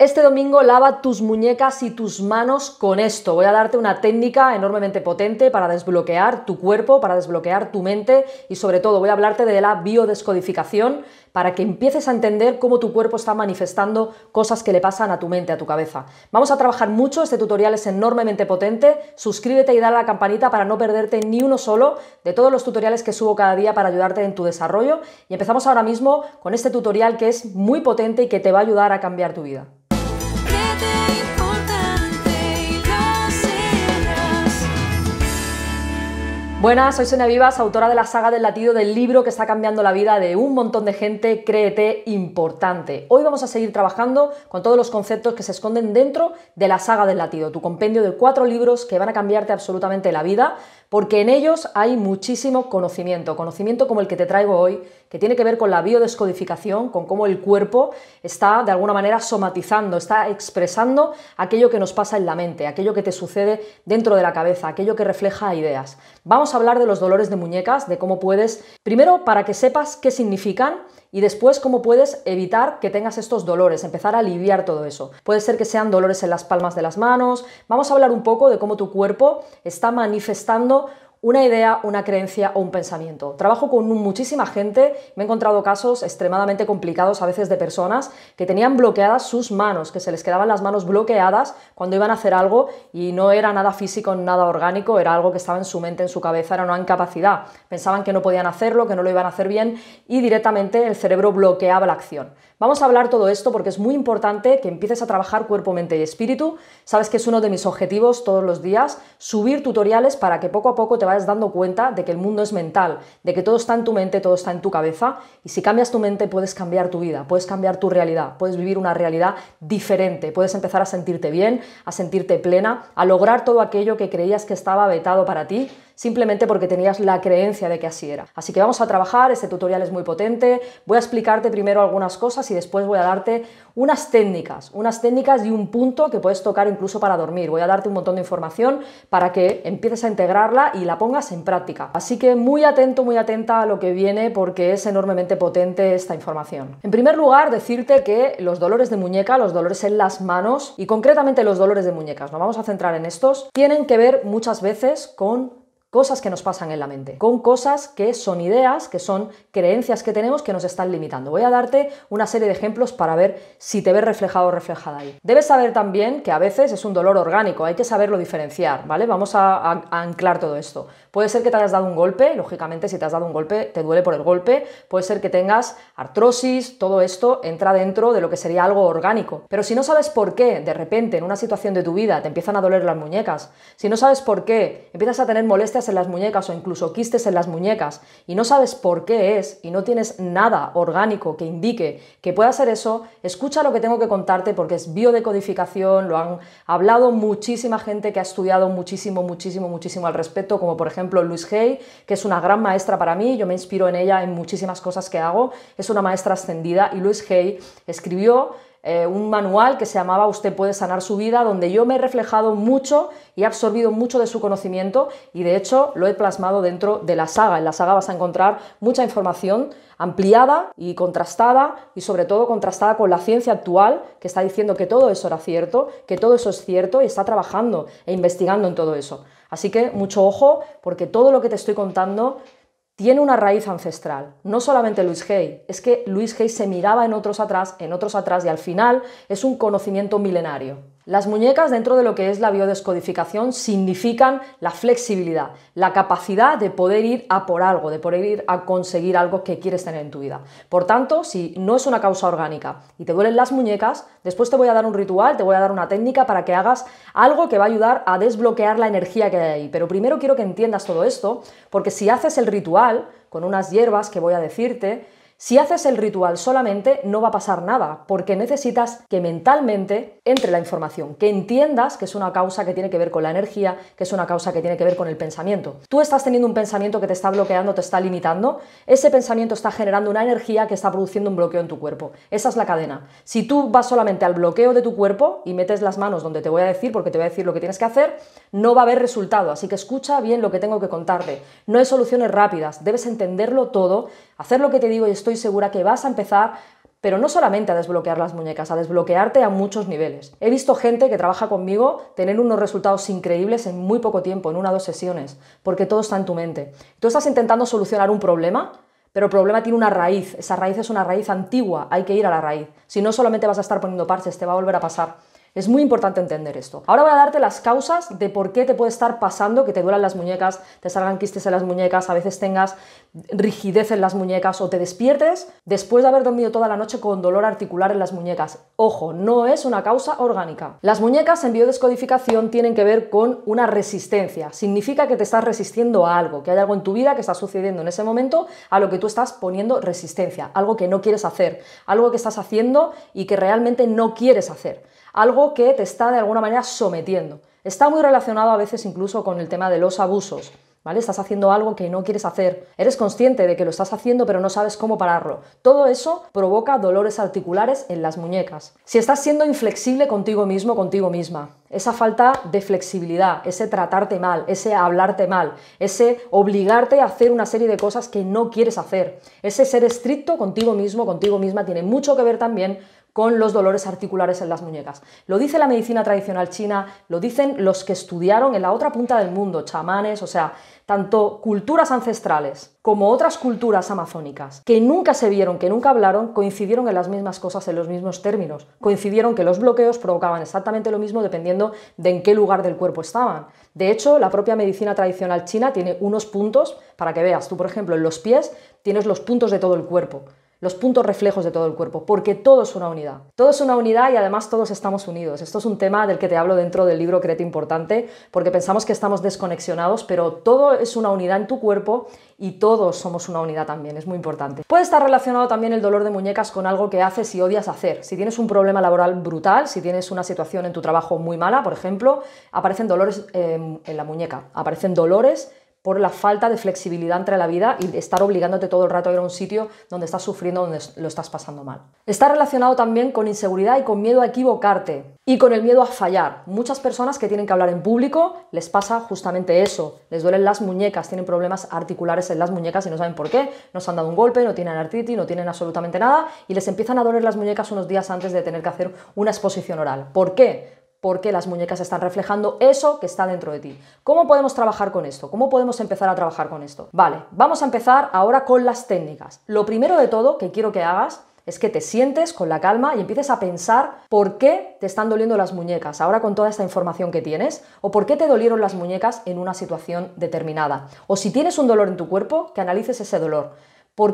Este domingo lava tus muñecas y tus manos con esto. Voy a darte una técnica enormemente potente para desbloquear tu cuerpo, para desbloquear tu mente y sobre todo voy a hablarte de la biodescodificación para que empieces a entender cómo tu cuerpo está manifestando cosas que le pasan a tu mente, a tu cabeza. Vamos a trabajar mucho, este tutorial es enormemente potente. Suscríbete y dale a la campanita para no perderte ni uno solo de todos los tutoriales que subo cada día para ayudarte en tu desarrollo. Y empezamos ahora mismo con este tutorial que es muy potente y que te va a ayudar a cambiar tu vida. Buenas, soy Sonia Vivas, autora de la saga del latido del libro que está cambiando la vida de un montón de gente, créete importante. Hoy vamos a seguir trabajando con todos los conceptos que se esconden dentro de la saga del latido, tu compendio de cuatro libros que van a cambiarte absolutamente la vida porque en ellos hay muchísimo conocimiento, conocimiento como el que te traigo hoy, que tiene que ver con la biodescodificación, con cómo el cuerpo está de alguna manera somatizando, está expresando aquello que nos pasa en la mente, aquello que te sucede dentro de la cabeza, aquello que refleja ideas. Vamos a hablar de los dolores de muñecas, de cómo puedes, primero para que sepas qué significan, y después cómo puedes evitar que tengas estos dolores, empezar a aliviar todo eso. Puede ser que sean dolores en las palmas de las manos, vamos a hablar un poco de cómo tu cuerpo está manifestando una idea, una creencia o un pensamiento. Trabajo con muchísima gente, me he encontrado casos extremadamente complicados a veces de personas que tenían bloqueadas sus manos, que se les quedaban las manos bloqueadas cuando iban a hacer algo y no era nada físico, nada orgánico, era algo que estaba en su mente, en su cabeza, era una incapacidad. Pensaban que no podían hacerlo, que no lo iban a hacer bien y directamente el cerebro bloqueaba la acción. Vamos a hablar todo esto porque es muy importante que empieces a trabajar cuerpo, mente y espíritu. Sabes que es uno de mis objetivos todos los días, subir tutoriales para que poco a poco te vas dando cuenta de que el mundo es mental, de que todo está en tu mente, todo está en tu cabeza, y si cambias tu mente puedes cambiar tu vida, puedes cambiar tu realidad, puedes vivir una realidad diferente, puedes empezar a sentirte bien, a sentirte plena, a lograr todo aquello que creías que estaba vetado para ti simplemente porque tenías la creencia de que así era. Así que vamos a trabajar, este tutorial es muy potente, voy a explicarte primero algunas cosas y después voy a darte unas técnicas, unas técnicas y un punto que puedes tocar incluso para dormir. Voy a darte un montón de información para que empieces a integrarla y la pongas en práctica. Así que muy atento, muy atenta a lo que viene porque es enormemente potente esta información. En primer lugar, decirte que los dolores de muñeca, los dolores en las manos y concretamente los dolores de muñecas, nos vamos a centrar en estos, tienen que ver muchas veces con cosas que nos pasan en la mente, con cosas que son ideas, que son creencias que tenemos que nos están limitando. Voy a darte una serie de ejemplos para ver si te ves reflejado o reflejada ahí. Debes saber también que a veces es un dolor orgánico, hay que saberlo diferenciar, ¿vale? Vamos a, anclar todo esto. Puede ser que te hayas dado un golpe, lógicamente si te has dado un golpe te duele por el golpe, puede ser que tengas artrosis, todo esto entra dentro de lo que sería algo orgánico. Pero si no sabes por qué de repente en una situación de tu vida te empiezan a doler las muñecas, si no sabes por qué empiezas a tener molestias en las muñecas o incluso quistes en las muñecas y no sabes por qué es y no tienes nada orgánico que indique que pueda ser eso, escucha lo que tengo que contarte porque es biodecodificación, lo han hablado muchísima gente que ha estudiado muchísimo, muchísimo, muchísimo al respecto, como por ejemplo Luis Hay, que es una gran maestra para mí, yo me inspiro en ella en muchísimas cosas que hago, es una maestra ascendida y Luis Hay escribió eh, un manual que se llamaba Usted puede sanar su vida, donde yo me he reflejado mucho y he absorbido mucho de su conocimiento y de hecho lo he plasmado dentro de la saga. En la saga vas a encontrar mucha información ampliada y contrastada y sobre todo contrastada con la ciencia actual que está diciendo que todo eso era cierto, que todo eso es cierto y está trabajando e investigando en todo eso. Así que mucho ojo porque todo lo que te estoy contando tiene una raíz ancestral. No solamente Luis Hay, es que Luis Hay se miraba en otros atrás, en otros atrás, y al final es un conocimiento milenario. Las muñecas dentro de lo que es la biodescodificación significan la flexibilidad, la capacidad de poder ir a por algo, de poder ir a conseguir algo que quieres tener en tu vida. Por tanto, si no es una causa orgánica y te duelen las muñecas, después te voy a dar un ritual, te voy a dar una técnica para que hagas algo que va a ayudar a desbloquear la energía que hay ahí. Pero primero quiero que entiendas todo esto, porque si haces el ritual con unas hierbas que voy a decirte, si haces el ritual solamente no va a pasar nada, porque necesitas que mentalmente entre la información, que entiendas que es una causa que tiene que ver con la energía, que es una causa que tiene que ver con el pensamiento. Tú estás teniendo un pensamiento que te está bloqueando, te está limitando, ese pensamiento está generando una energía que está produciendo un bloqueo en tu cuerpo. Esa es la cadena. Si tú vas solamente al bloqueo de tu cuerpo y metes las manos donde te voy a decir, porque te voy a decir lo que tienes que hacer, no va a haber resultado. Así que escucha bien lo que tengo que contarte. No hay soluciones rápidas, debes entenderlo todo, hacer lo que te digo y estoy estoy segura que vas a empezar pero no solamente a desbloquear las muñecas, a desbloquearte a muchos niveles. He visto gente que trabaja conmigo tener unos resultados increíbles en muy poco tiempo, en una o dos sesiones, porque todo está en tu mente. Tú estás intentando solucionar un problema, pero el problema tiene una raíz, esa raíz es una raíz antigua, hay que ir a la raíz. Si no solamente vas a estar poniendo parches, te va a volver a pasar. Es muy importante entender esto. Ahora voy a darte las causas de por qué te puede estar pasando que te duelan las muñecas, te salgan quistes en las muñecas, a veces tengas rigidez en las muñecas o te despiertes después de haber dormido toda la noche con dolor articular en las muñecas. Ojo, no es una causa orgánica. Las muñecas en biodescodificación tienen que ver con una resistencia. Significa que te estás resistiendo a algo, que hay algo en tu vida que está sucediendo en ese momento a lo que tú estás poniendo resistencia, algo que no quieres hacer, algo que estás haciendo y que realmente no quieres hacer algo que te está de alguna manera sometiendo. Está muy relacionado a veces incluso con el tema de los abusos. ¿Vale? Estás haciendo algo que no quieres hacer, eres consciente de que lo estás haciendo pero no sabes cómo pararlo. Todo eso provoca dolores articulares en las muñecas. Si estás siendo inflexible contigo mismo, contigo misma, esa falta de flexibilidad, ese tratarte mal, ese hablarte mal, ese obligarte a hacer una serie de cosas que no quieres hacer, ese ser estricto contigo mismo, contigo misma, tiene mucho que ver también con los dolores articulares en las muñecas. Lo dice la medicina tradicional china, lo dicen los que estudiaron en la otra punta del mundo, chamanes, o sea, tanto culturas ancestrales como otras culturas amazónicas, que nunca se vieron, que nunca hablaron, coincidieron en las mismas cosas, en los mismos términos. Coincidieron que los bloqueos provocaban exactamente lo mismo dependiendo de en qué lugar del cuerpo estaban. De hecho, la propia medicina tradicional china tiene unos puntos, para que veas, tú por ejemplo en los pies tienes los puntos de todo el cuerpo los puntos reflejos de todo el cuerpo, porque todo es una unidad. Todo es una unidad y además todos estamos unidos. Esto es un tema del que te hablo dentro del libro Crete Importante, porque pensamos que estamos desconexionados, pero todo es una unidad en tu cuerpo y todos somos una unidad también, es muy importante. Puede estar relacionado también el dolor de muñecas con algo que haces y odias hacer. Si tienes un problema laboral brutal, si tienes una situación en tu trabajo muy mala, por ejemplo, aparecen dolores eh, en la muñeca, aparecen dolores por la falta de flexibilidad entre la vida y estar obligándote todo el rato a ir a un sitio donde estás sufriendo, donde lo estás pasando mal. Está relacionado también con inseguridad y con miedo a equivocarte y con el miedo a fallar. Muchas personas que tienen que hablar en público les pasa justamente eso. Les duelen las muñecas, tienen problemas articulares en las muñecas y no saben por qué. Nos han dado un golpe, no tienen artritis, no tienen absolutamente nada y les empiezan a doler las muñecas unos días antes de tener que hacer una exposición oral. ¿Por qué? qué las muñecas están reflejando eso que está dentro de ti. ¿Cómo podemos trabajar con esto? ¿Cómo podemos empezar a trabajar con esto? Vale, vamos a empezar ahora con las técnicas. Lo primero de todo que quiero que hagas es que te sientes con la calma y empieces a pensar por qué te están doliendo las muñecas ahora con toda esta información que tienes, o por qué te dolieron las muñecas en una situación determinada. O si tienes un dolor en tu cuerpo, que analices ese dolor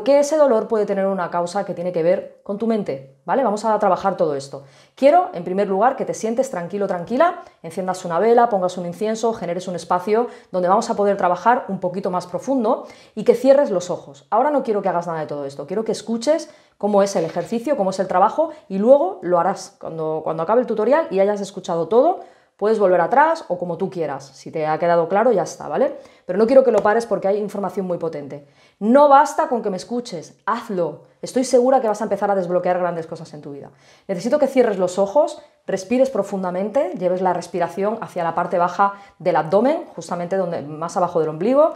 qué ese dolor puede tener una causa que tiene que ver con tu mente, ¿vale? Vamos a trabajar todo esto. Quiero, en primer lugar, que te sientes tranquilo, tranquila, enciendas una vela, pongas un incienso, generes un espacio donde vamos a poder trabajar un poquito más profundo y que cierres los ojos. Ahora no quiero que hagas nada de todo esto, quiero que escuches cómo es el ejercicio, cómo es el trabajo y luego lo harás cuando, cuando acabe el tutorial y hayas escuchado todo Puedes volver atrás o como tú quieras. Si te ha quedado claro, ya está, ¿vale? Pero no quiero que lo pares porque hay información muy potente. No basta con que me escuches, hazlo. Estoy segura que vas a empezar a desbloquear grandes cosas en tu vida. Necesito que cierres los ojos, respires profundamente, lleves la respiración hacia la parte baja del abdomen, justamente donde más abajo del ombligo.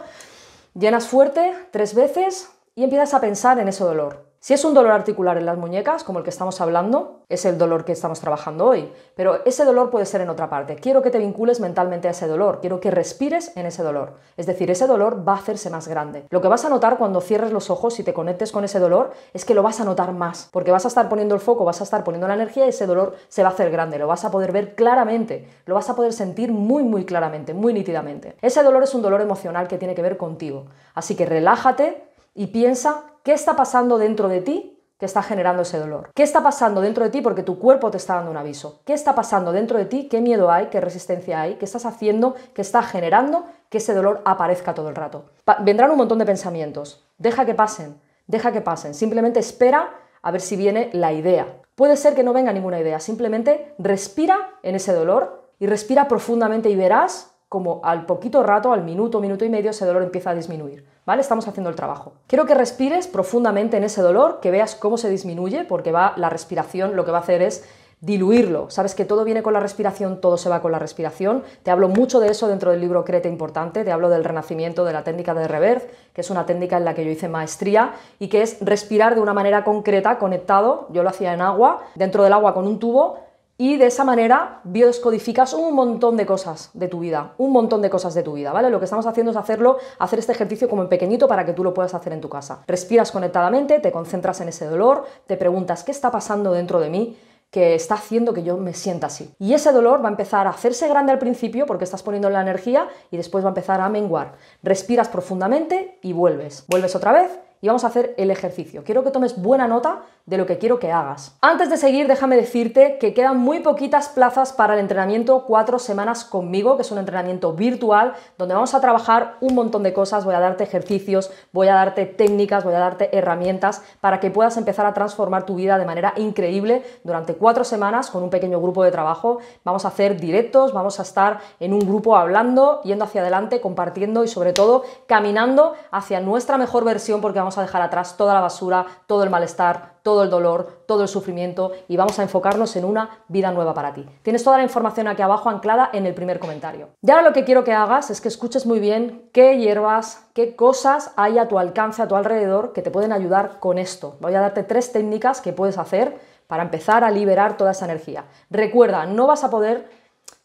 Llenas fuerte tres veces y empiezas a pensar en ese dolor. Si es un dolor articular en las muñecas, como el que estamos hablando, es el dolor que estamos trabajando hoy, pero ese dolor puede ser en otra parte. Quiero que te vincules mentalmente a ese dolor, quiero que respires en ese dolor. Es decir, ese dolor va a hacerse más grande. Lo que vas a notar cuando cierres los ojos y te conectes con ese dolor es que lo vas a notar más, porque vas a estar poniendo el foco, vas a estar poniendo la energía y ese dolor se va a hacer grande, lo vas a poder ver claramente, lo vas a poder sentir muy, muy claramente, muy nítidamente. Ese dolor es un dolor emocional que tiene que ver contigo. Así que relájate y piensa qué está pasando dentro de ti que está generando ese dolor. ¿Qué está pasando dentro de ti? Porque tu cuerpo te está dando un aviso. ¿Qué está pasando dentro de ti? ¿Qué miedo hay? ¿Qué resistencia hay? ¿Qué estás haciendo? que está generando que ese dolor aparezca todo el rato? vendrán un montón de pensamientos. Deja que pasen, deja que pasen. Simplemente espera a ver si viene la idea. Puede ser que no venga ninguna idea, simplemente respira en ese dolor y respira profundamente y verás como al poquito rato, al minuto, minuto y medio, ese dolor empieza a disminuir. ¿Vale? Estamos haciendo el trabajo. Quiero que respires profundamente en ese dolor, que veas cómo se disminuye, porque va la respiración lo que va a hacer es diluirlo. Sabes que todo viene con la respiración, todo se va con la respiración. Te hablo mucho de eso dentro del libro Crete Importante, te hablo del renacimiento de la técnica de reverse, que es una técnica en la que yo hice maestría y que es respirar de una manera concreta, conectado. Yo lo hacía en agua, dentro del agua con un tubo, y de esa manera biodescodificas un montón de cosas de tu vida, un montón de cosas de tu vida, ¿vale? Lo que estamos haciendo es hacerlo, hacer este ejercicio como en pequeñito para que tú lo puedas hacer en tu casa. Respiras conectadamente, te concentras en ese dolor, te preguntas qué está pasando dentro de mí, que está haciendo que yo me sienta así. Y ese dolor va a empezar a hacerse grande al principio porque estás poniendo la energía y después va a empezar a menguar. Respiras profundamente y vuelves. Vuelves otra vez y vamos a hacer el ejercicio. Quiero que tomes buena nota de lo que quiero que hagas. Antes de seguir, déjame decirte que quedan muy poquitas plazas para el entrenamiento cuatro semanas conmigo, que es un entrenamiento virtual donde vamos a trabajar un montón de cosas. Voy a darte ejercicios, voy a darte técnicas, voy a darte herramientas para que puedas empezar a transformar tu vida de manera increíble durante cuatro semanas con un pequeño grupo de trabajo. Vamos a hacer directos, vamos a estar en un grupo hablando, yendo hacia adelante, compartiendo y sobre todo caminando hacia nuestra mejor versión porque vamos a dejar atrás toda la basura, todo el malestar, todo el dolor, todo el sufrimiento y vamos a enfocarnos en una vida nueva para ti. Tienes toda la información aquí abajo anclada en el primer comentario. Y ahora lo que quiero que hagas es que escuches muy bien qué hierbas, qué cosas hay a tu alcance, a tu alrededor, que te pueden ayudar con esto. Voy a darte tres técnicas que puedes hacer para empezar a liberar toda esa energía. Recuerda, no vas a poder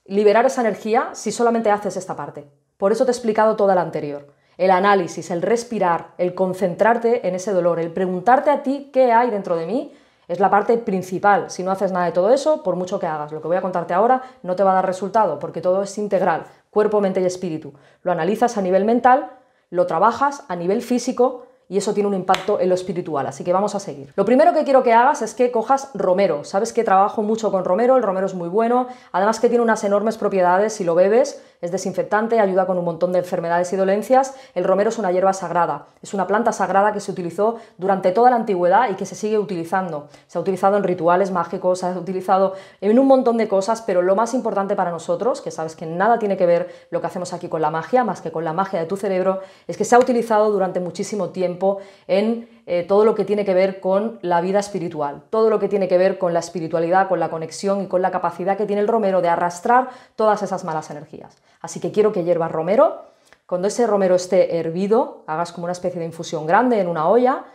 liberar esa energía si solamente haces esta parte. Por eso te he explicado toda la anterior el análisis, el respirar, el concentrarte en ese dolor, el preguntarte a ti qué hay dentro de mí, es la parte principal. Si no haces nada de todo eso, por mucho que hagas, lo que voy a contarte ahora no te va a dar resultado, porque todo es integral, cuerpo, mente y espíritu. Lo analizas a nivel mental, lo trabajas a nivel físico y eso tiene un impacto en lo espiritual, así que vamos a seguir. Lo primero que quiero que hagas es que cojas romero. Sabes que trabajo mucho con romero, el romero es muy bueno, además que tiene unas enormes propiedades si lo bebes, es desinfectante, ayuda con un montón de enfermedades y dolencias. El romero es una hierba sagrada, es una planta sagrada que se utilizó durante toda la antigüedad y que se sigue utilizando. Se ha utilizado en rituales mágicos, se ha utilizado en un montón de cosas, pero lo más importante para nosotros, que sabes que nada tiene que ver lo que hacemos aquí con la magia, más que con la magia de tu cerebro, es que se ha utilizado durante muchísimo tiempo en eh, todo lo que tiene que ver con la vida espiritual, todo lo que tiene que ver con la espiritualidad, con la conexión y con la capacidad que tiene el romero de arrastrar todas esas malas energías. Así que quiero que hiervas romero, cuando ese romero esté hervido, hagas como una especie de infusión grande en una olla,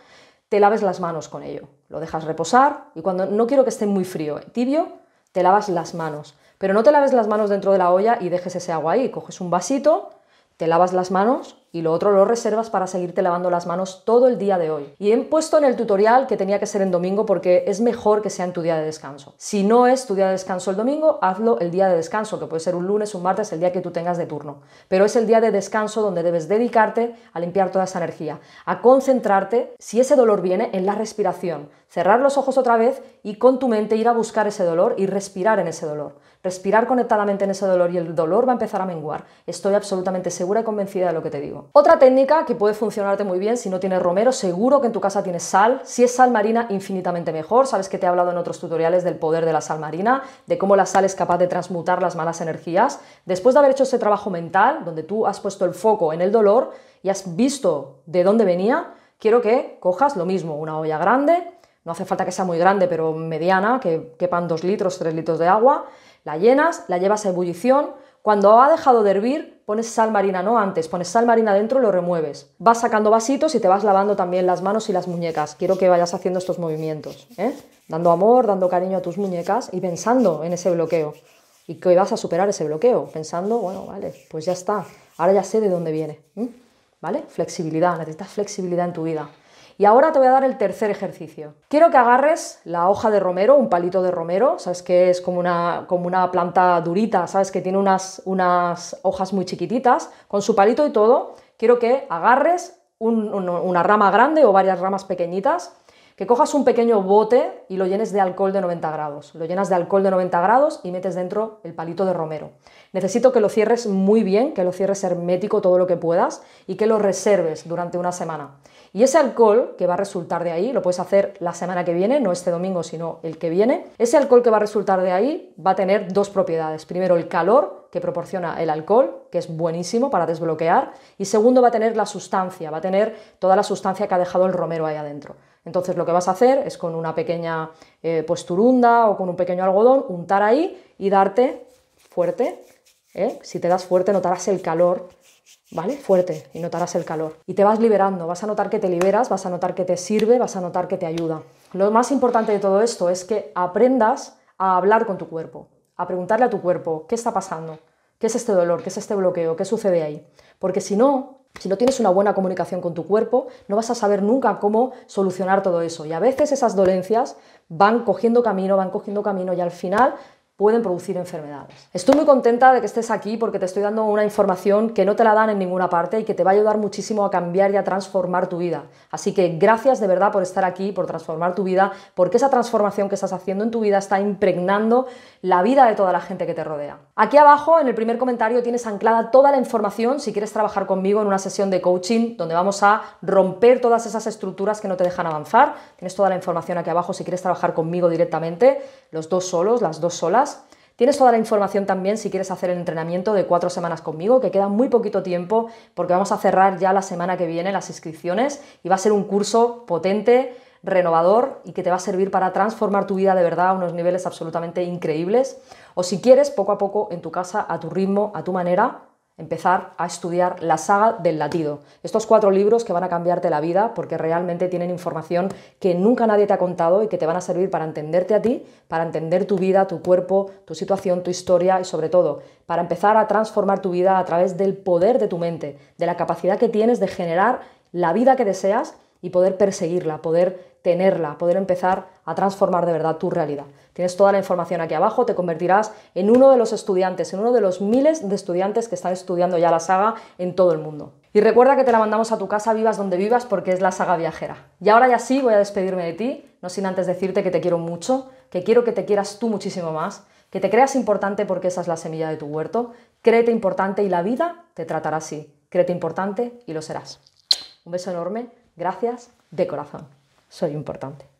te laves las manos con ello, lo dejas reposar y cuando no quiero que esté muy frío, tibio, te lavas las manos. Pero no te laves las manos dentro de la olla y dejes ese agua ahí, coges un vasito, te lavas las manos y lo otro lo reservas para seguirte lavando las manos todo el día de hoy. Y he puesto en el tutorial que tenía que ser en domingo porque es mejor que sea en tu día de descanso. Si no es tu día de descanso el domingo, hazlo el día de descanso, que puede ser un lunes, un martes, el día que tú tengas de turno. Pero es el día de descanso donde debes dedicarte a limpiar toda esa energía, a concentrarte, si ese dolor viene, en la respiración. Cerrar los ojos otra vez y con tu mente ir a buscar ese dolor y respirar en ese dolor. Respirar conectadamente en ese dolor y el dolor va a empezar a menguar. Estoy absolutamente segura y convencida de lo que te digo. Otra técnica que puede funcionarte muy bien si no tienes romero, seguro que en tu casa tienes sal. Si es sal marina, infinitamente mejor. Sabes que te he hablado en otros tutoriales del poder de la sal marina, de cómo la sal es capaz de transmutar las malas energías. Después de haber hecho ese trabajo mental, donde tú has puesto el foco en el dolor y has visto de dónde venía, quiero que cojas lo mismo, una olla grande, no hace falta que sea muy grande, pero mediana, que quepan 2 litros, 3 litros de agua, la llenas, la llevas a ebullición, cuando ha dejado de hervir, pones sal marina, no antes, pones sal marina dentro, y lo remueves. Vas sacando vasitos y te vas lavando también las manos y las muñecas. Quiero que vayas haciendo estos movimientos, ¿eh? dando amor, dando cariño a tus muñecas y pensando en ese bloqueo. Y que hoy vas a superar ese bloqueo, pensando, bueno, vale, pues ya está, ahora ya sé de dónde viene. ¿Vale? Flexibilidad, necesitas flexibilidad en tu vida. Y ahora te voy a dar el tercer ejercicio. Quiero que agarres la hoja de romero, un palito de romero, sabes que es como una, como una planta durita, sabes que tiene unas, hojas muy chiquititas, con su palito y todo, quiero que agarres una rama grande o varias ramas pequeñitas que cojas un pequeño bote y lo llenes de alcohol de 90 grados. Lo llenas de alcohol de 90 grados y metes dentro el palito de romero. Necesito que lo cierres muy bien, que lo cierres hermético todo lo que puedas y que lo reserves durante una semana. Y ese alcohol que va a resultar de ahí, lo puedes hacer la semana que viene, no este domingo, sino el que viene, ese alcohol que va a resultar de ahí va a tener dos propiedades. Primero, el calor que proporciona el alcohol, que es buenísimo para desbloquear, y segundo, va a tener la sustancia, va a tener toda la sustancia que ha dejado el romero ahí adentro. Entonces lo que vas a hacer es con una pequeña eh, posturunda o con un pequeño algodón untar ahí y darte fuerte. ¿eh? Si te das fuerte notarás el calor, ¿vale? Fuerte y notarás el calor. Y te vas liberando, vas a notar que te liberas, vas a notar que te sirve, vas a notar que te ayuda. Lo más importante de todo esto es que aprendas a hablar con tu cuerpo, a preguntarle a tu cuerpo qué está pasando, qué es este dolor, qué es este bloqueo, qué sucede ahí. Porque si no, si no tienes una buena comunicación con tu cuerpo, no vas a saber nunca cómo solucionar todo eso. Y a veces esas dolencias van cogiendo camino, van cogiendo camino y al final pueden producir enfermedades. Estoy muy contenta de que estés aquí porque te estoy dando una información que no te la dan en ninguna parte y que te va a ayudar muchísimo a cambiar y a transformar tu vida. Así que gracias de verdad por estar aquí, por transformar tu vida, porque esa transformación que estás haciendo en tu vida está impregnando la vida de toda la gente que te rodea. Aquí abajo en el primer comentario tienes anclada toda la información si quieres trabajar conmigo en una sesión de coaching donde vamos a romper todas esas estructuras que no te dejan avanzar. Tienes toda la información aquí abajo si quieres trabajar conmigo directamente, los dos solos, las dos solas Tienes toda la información también si quieres hacer el entrenamiento de cuatro semanas conmigo, que queda muy poquito tiempo porque vamos a cerrar ya la semana que viene las inscripciones y va a ser un curso potente renovador y que te va a servir para transformar tu vida de verdad a unos niveles absolutamente increíbles. O si quieres, poco a poco en tu casa, a tu ritmo, a tu manera, empezar a estudiar la saga del latido. Estos cuatro libros que van a cambiarte la vida porque realmente tienen información que nunca nadie te ha contado y que te van a servir para entenderte a ti, para entender tu vida, tu cuerpo, tu situación, tu historia y sobre todo para empezar a transformar tu vida a través del poder de tu mente, de la capacidad que tienes de generar la vida que deseas y poder perseguirla, poder tenerla, poder empezar a transformar de verdad tu realidad. Tienes toda la información aquí abajo, te convertirás en uno de los estudiantes, en uno de los miles de estudiantes que están estudiando ya la saga en todo el mundo. Y recuerda que te la mandamos a tu casa, vivas donde vivas, porque es la saga viajera. Y ahora ya sí voy a despedirme de ti, no sin antes decirte que te quiero mucho, que quiero que te quieras tú muchísimo más, que te creas importante porque esa es la semilla de tu huerto, créete importante y la vida te tratará así. Créete importante y lo serás. Un beso enorme Gracias de corazón. Soy importante.